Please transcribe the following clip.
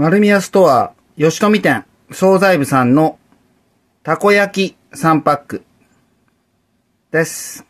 丸宮ストア、吉富店、惣菜部さんのたこ焼き3パックです。